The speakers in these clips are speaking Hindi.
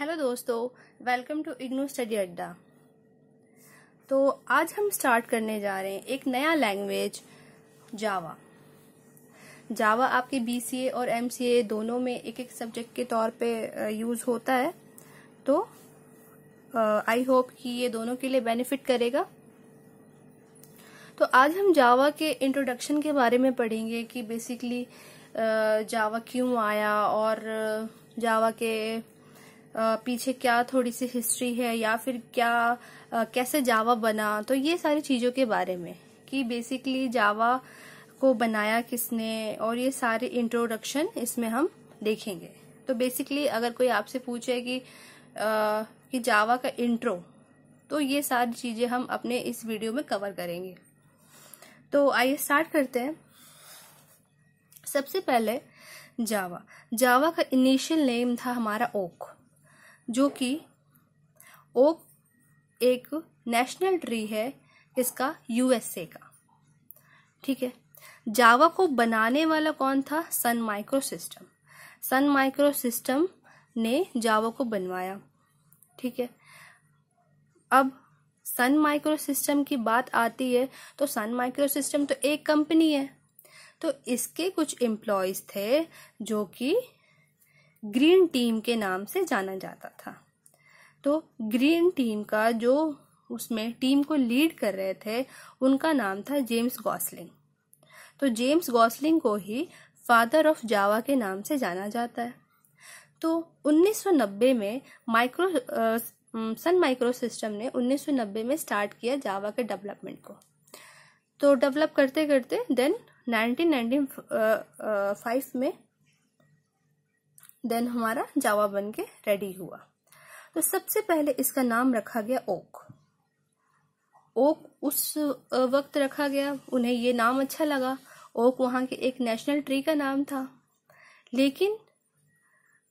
हेलो दोस्तों वेलकम टू इग्नू स्टडी अड्डा तो आज हम स्टार्ट करने जा रहे हैं एक नया लैंग्वेज जावा जावा आपके बीसीए और एमसीए दोनों में एक एक सब्जेक्ट के तौर पे यूज होता है तो आई होप कि ये दोनों के लिए बेनिफिट करेगा तो आज हम जावा के इंट्रोडक्शन के बारे में पढ़ेंगे कि बेसिकली जावा क्यों आया और जावा के पीछे क्या थोड़ी सी हिस्ट्री है या फिर क्या कैसे जावा बना तो ये सारी चीज़ों के बारे में कि बेसिकली जावा को बनाया किसने और ये सारे इंट्रोडक्शन इसमें हम देखेंगे तो बेसिकली अगर कोई आपसे पूछे कि कि जावा का इंट्रो तो ये सारी चीज़ें हम अपने इस वीडियो में कवर करेंगे तो आइए स्टार्ट करते हैं सबसे पहले जावा जावा का इनिशियल नेम था हमारा ओक जो कि ओक एक नेशनल ट्री है इसका यूएसए का ठीक है जावा को बनाने वाला कौन था Sun Micro System Sun Micro System ने जावा को बनवाया ठीक है अब सन माइक्रो सिस्टम की बात आती है तो सन माइक्रो सिस्टम तो एक कंपनी है तो इसके कुछ एम्प्लॉयज थे जो कि ग्रीन टीम के नाम से जाना जाता था तो ग्रीन टीम का जो उसमें टीम को लीड कर रहे थे उनका नाम था जेम्स गॉसलिंग तो जेम्स गॉसलिंग को ही फादर ऑफ जावा के नाम से जाना जाता है तो 1990 में माइक्रो सन माइक्रो सिस्टम ने 1990 में स्टार्ट किया जावा के डेवलपमेंट को तो डेवलप करते करते देन 1995 में देन हमारा जावा बन के रेडी हुआ तो सबसे पहले इसका नाम रखा गया ओक ओक उस वक्त रखा गया उन्हें ये नाम अच्छा लगा ओक वहाँ के एक नेशनल ट्री का नाम था लेकिन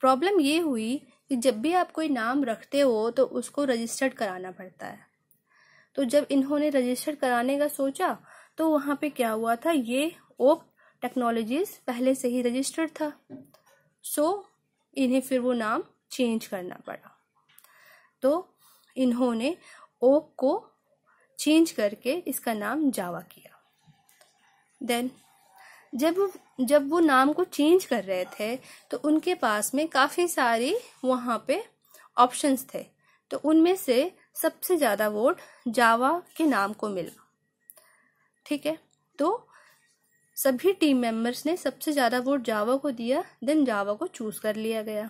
प्रॉब्लम ये हुई कि जब भी आप कोई नाम रखते हो तो उसको रजिस्टर्ड कराना पड़ता है तो जब इन्होंने रजिस्टर्ड कराने का सोचा तो वहाँ पे क्या हुआ था ये ओक टेक्नोलॉजीज पहले से ही रजिस्टर्ड था सो so, इन्हें फिर वो नाम चेंज करना पड़ा तो इन्होंने ओक को चेंज करके इसका नाम जावा किया देन जब जब वो नाम को चेंज कर रहे थे तो उनके पास में काफ़ी सारी वहाँ पे ऑप्शंस थे तो उनमें से सबसे ज़्यादा वोट जावा के नाम को मिला ठीक है तो सभी टीम मेंबर्स ने सबसे ज़्यादा वोट जावा को दिया देन जावा को चूज़ कर लिया गया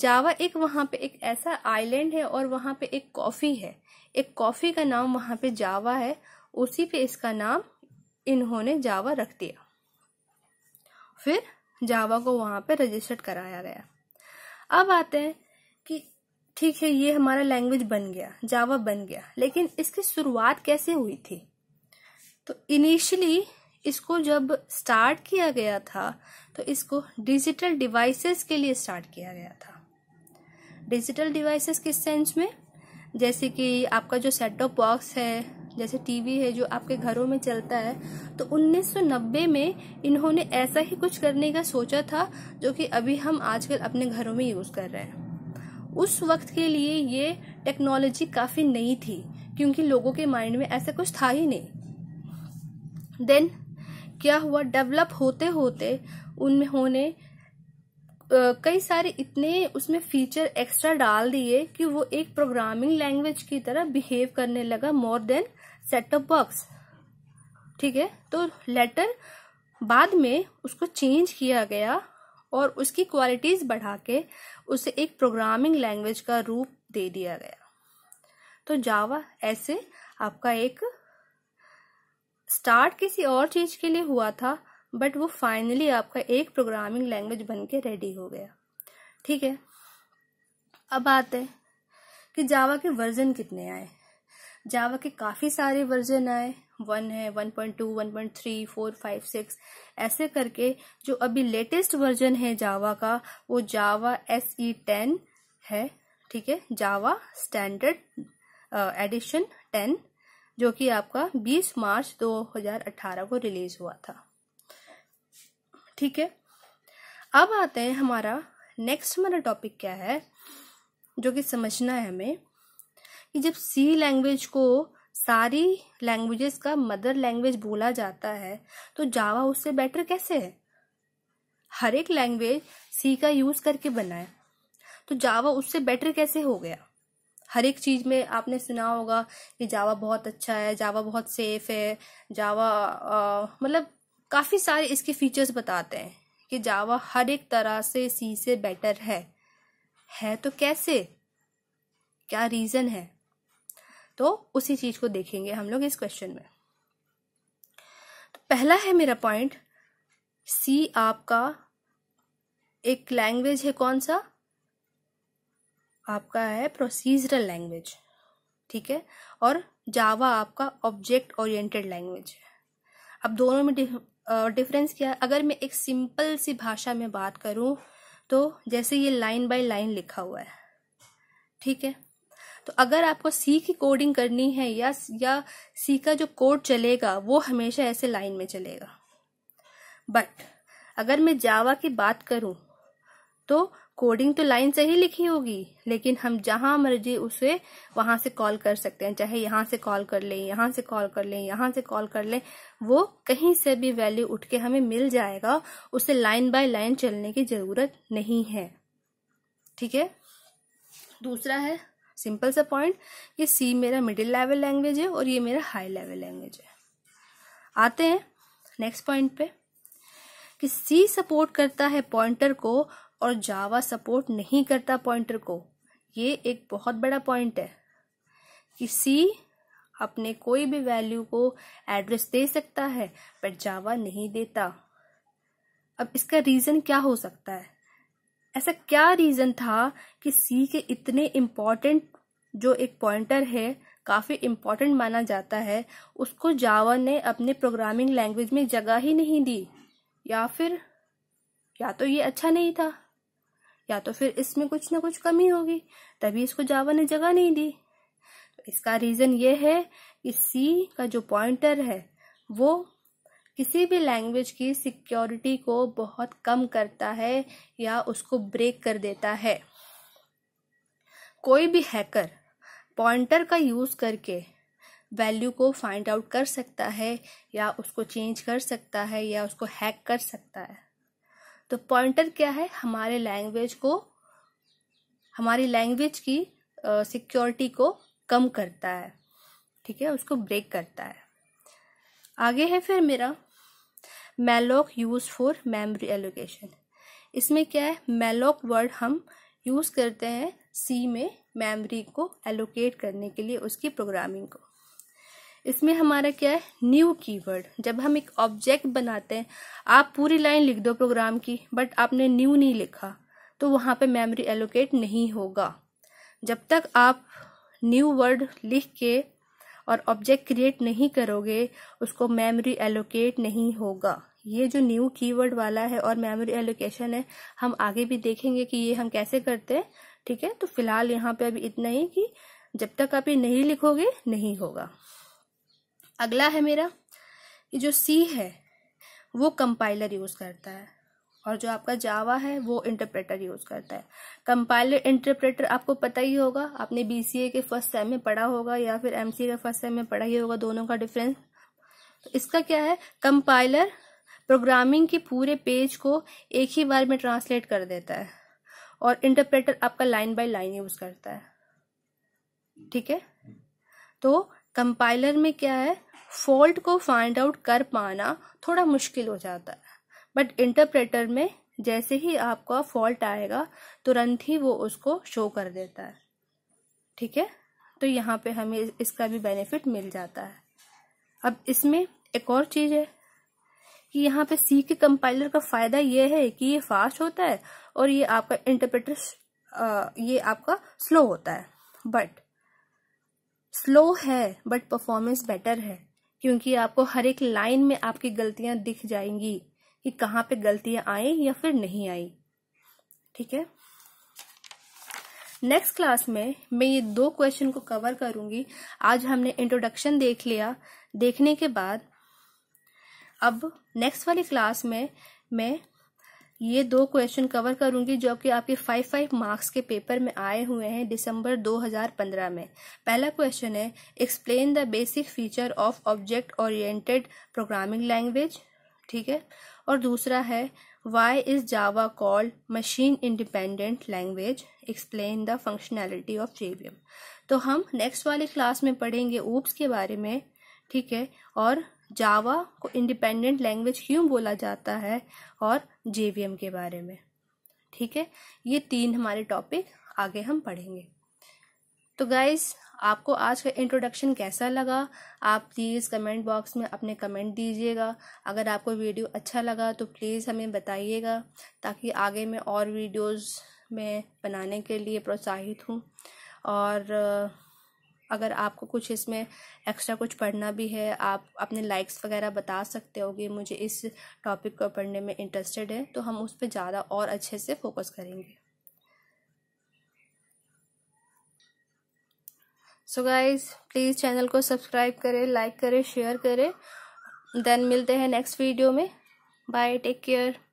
जावा एक वहाँ पे एक ऐसा आइलैंड है और वहाँ पे एक कॉफ़ी है एक कॉफ़ी का नाम वहाँ पे जावा है उसी पे इसका नाम इन्होंने जावा रख दिया फिर जावा को वहाँ पे रजिस्टर्ड कराया गया अब आते हैं कि ठीक है ये हमारा लैंग्वेज बन गया जावा बन गया लेकिन इसकी शुरुआत कैसे हुई थी तो इनिशियली इसको जब स्टार्ट किया गया था तो इसको डिजिटल डिवाइसेस के लिए स्टार्ट किया गया था डिजिटल डिवाइसेस किस सेंस में जैसे कि आपका जो सेट टॉप बॉक्स है जैसे टीवी है जो आपके घरों में चलता है तो 1990 में इन्होंने ऐसा ही कुछ करने का सोचा था जो कि अभी हम आजकल अपने घरों में यूज़ कर रहे हैं उस वक्त के लिए ये टेक्नोलॉजी काफ़ी नई थी क्योंकि लोगों के माइंड में ऐसा कुछ था ही नहीं देन क्या हुआ डेवलप होते होते उनमें होने कई सारे इतने उसमें फीचर एक्स्ट्रा डाल दिए कि वो एक प्रोग्रामिंग लैंग्वेज की तरह बिहेव करने लगा मोर देन सेटअप बॉक्स ठीक है तो लेटर बाद में उसको चेंज किया गया और उसकी क्वालिटीज बढ़ा के उसे एक प्रोग्रामिंग लैंग्वेज का रूप दे दिया गया तो जावा ऐसे आपका एक स्टार्ट किसी और चीज के लिए हुआ था बट वो फाइनली आपका एक प्रोग्रामिंग लैंग्वेज बन के रेडी हो गया ठीक है अब आते हैं कि जावा के वर्जन कितने आए जावा के काफ़ी सारे वर्जन आए वन है one point two one point three four five six ऐसे करके जो अभी लेटेस्ट वर्जन है जावा का वो जावा एस ई टेन है ठीक है जावा स्टैंडर्ड एडिशन टेन जो कि आपका 20 मार्च 2018 को रिलीज हुआ था ठीक है अब आते हैं हमारा नेक्स्ट हमारा टॉपिक क्या है जो कि समझना है हमें कि जब सी लैंग्वेज को सारी लैंग्वेजेस का मदर लैंग्वेज बोला जाता है तो जावा उससे बेटर कैसे है हर एक लैंग्वेज सी का यूज़ करके बनाए तो जावा उससे बेटर कैसे हो गया हर एक चीज़ में आपने सुना होगा कि जावा बहुत अच्छा है जावा बहुत सेफ है जावा मतलब काफ़ी सारे इसके फीचर्स बताते हैं कि जावा हर एक तरह से सी से बेटर है है तो कैसे क्या रीज़न है तो उसी चीज़ को देखेंगे हम लोग इस क्वेश्चन में तो पहला है मेरा पॉइंट सी आपका एक लैंग्वेज है कौन सा आपका है प्रोसीजरल लैंग्वेज ठीक है और जावा आपका ऑब्जेक्ट ओरिएंटेड लैंग्वेज है अब दोनों में डिफरेंस क्या है अगर मैं एक सिंपल सी भाषा में बात करूं तो जैसे ये लाइन बाय लाइन लिखा हुआ है ठीक है तो अगर आपको सी की कोडिंग करनी है या या सी का जो कोड चलेगा वो हमेशा ऐसे लाइन में चलेगा बट अगर मैं जावा की बात करूं तो कोडिंग तो लाइन से ही लिखी होगी लेकिन हम जहां मर्जी उसे वहां से कॉल कर सकते हैं चाहे यहां से कॉल कर लें यहां से कॉल कर लें यहां से कॉल कर लें वो कहीं से भी वैल्यू उठ के हमें मिल जाएगा उसे लाइन बाय लाइन चलने की जरूरत नहीं है ठीक है दूसरा है सिंपल सा पॉइंट ये सी मेरा मिडिल लेवल लैंग्वेज है और ये मेरा हाई लेवल लैंग्वेज है आते हैं नेक्स्ट पॉइंट पे कि सी सपोर्ट करता है पॉइंटर को और जावा सपोर्ट नहीं करता पॉइंटर को ये एक बहुत बड़ा पॉइंट है कि सी अपने कोई भी वैल्यू को एड्रेस दे सकता है पर जावा नहीं देता अब इसका रीज़न क्या हो सकता है ऐसा क्या रीज़न था कि सी के इतने इम्पोर्टेंट जो एक पॉइंटर है काफ़ी इम्पोर्टेंट माना जाता है उसको जावा ने अपने प्रोग्रामिंग लैंग्वेज में जगह ही नहीं दी या फिर या तो ये अच्छा नहीं था या तो फिर इसमें कुछ ना कुछ कमी होगी तभी इसको जावा ने जगह नहीं दी तो इसका रीज़न ये है कि सी का जो पॉइंटर है वो किसी भी लैंग्वेज की सिक्योरिटी को बहुत कम करता है या उसको ब्रेक कर देता है कोई भी हैकर पॉइंटर का यूज़ करके वैल्यू को फाइंड आउट कर सकता है या उसको चेंज कर सकता है या उसको हैक कर सकता है तो पॉइंटर क्या है हमारे लैंग्वेज को हमारी लैंग्वेज की सिक्योरिटी uh, को कम करता है ठीक है उसको ब्रेक करता है आगे है फिर मेरा malloc use for memory allocation इसमें क्या है मेलॉक वर्ड हम यूज़ करते हैं सी में मेमोरी को एलोकेट करने के लिए उसकी प्रोग्रामिंग को इसमें हमारा क्या है न्यू कीवर्ड जब हम एक ऑब्जेक्ट बनाते हैं आप पूरी लाइन लिख दो प्रोग्राम की बट आपने न्यू नहीं लिखा तो वहाँ पे मेमोरी एलोकेट नहीं होगा जब तक आप न्यू वर्ड लिख के और ऑब्जेक्ट क्रिएट नहीं करोगे उसको मेमोरी एलोकेट नहीं होगा ये जो न्यू कीवर्ड वाला है और मेमोरी एलोकेशन है हम आगे भी देखेंगे कि ये हम कैसे करते हैं ठीक है तो फिलहाल यहाँ पे अभी इतना ही कि जब तक आप ये नहीं लिखोगे नहीं होगा अगला है मेरा कि जो सी है वो कंपाइलर यूज़ करता है और जो आपका जावा है वो इंटरप्रेटर यूज़ करता है कंपाइलर इंटरप्रेटर आपको पता ही होगा आपने बी के फर्स्ट सेम में पढ़ा होगा या फिर एम के फर्स्ट सेम में पढ़ा ही होगा दोनों का डिफरेंस तो इसका क्या है कंपाइलर प्रोग्रामिंग के पूरे पेज को एक ही बार में ट्रांसलेट कर देता है और इंटरप्रेटर आपका लाइन बाय लाइन यूज़ करता है ठीक है तो कंपाइलर में क्या है फॉल्ट को फाइंड आउट कर पाना थोड़ा मुश्किल हो जाता है बट इंटरप्रेटर में जैसे ही आपका फॉल्ट आएगा तुरंत ही वो उसको शो कर देता है ठीक है तो यहाँ पे हमें इसका भी बेनिफिट मिल जाता है अब इसमें एक और चीज़ है कि यहाँ पे सी के कंपाइलर का फ़ायदा ये है कि ये फास्ट होता है और ये आपका इंटरप्रेटर ये आपका स्लो होता है बट स्लो है बट परफॉर्मेंस बेटर है क्योंकि आपको हर एक लाइन में आपकी गलतियां दिख जाएंगी कि कहाँ पे गलतियां आई या फिर नहीं आई ठीक है नेक्स्ट क्लास में मैं ये दो क्वेश्चन को कवर करूंगी आज हमने इंट्रोडक्शन देख लिया देखने के बाद अब नेक्स्ट वाली क्लास में मैं ये दो क्वेश्चन कवर करूंगी जो कि आपके फाइव फाइव मार्क्स के पेपर में आए हुए हैं दिसंबर 2015 में पहला क्वेश्चन है explain the basic feature of object oriented programming language ठीक है और दूसरा है why is Java called machine independent language explain the functionality of JVM तो हम नेक्स्ट वाली क्लास में पढ़ेंगे ऊप्स के बारे में ठीक है और जावा को इंडिपेंडेंट लैंग्वेज क्यों बोला जाता है और जेवीएम के बारे में ठीक है ये तीन हमारे टॉपिक आगे हम पढ़ेंगे तो गाइज आपको आज का इंट्रोडक्शन कैसा लगा आप प्लीज़ कमेंट बॉक्स में अपने कमेंट दीजिएगा अगर आपको वीडियो अच्छा लगा तो प्लीज़ हमें बताइएगा ताकि आगे मैं और वीडियोस में बनाने के लिए प्रोत्साहित हूँ और अगर आपको कुछ इसमें एक्स्ट्रा कुछ पढ़ना भी है आप अपने लाइक्स वगैरह बता सकते होगे मुझे इस टॉपिक को पढ़ने में इंटरेस्टेड है तो हम उस पर ज़्यादा और अच्छे से फोकस करेंगे सो गाइज प्लीज़ चैनल को सब्सक्राइब करें लाइक करें शेयर करें देन मिलते हैं नेक्स्ट वीडियो में बाय टेक केयर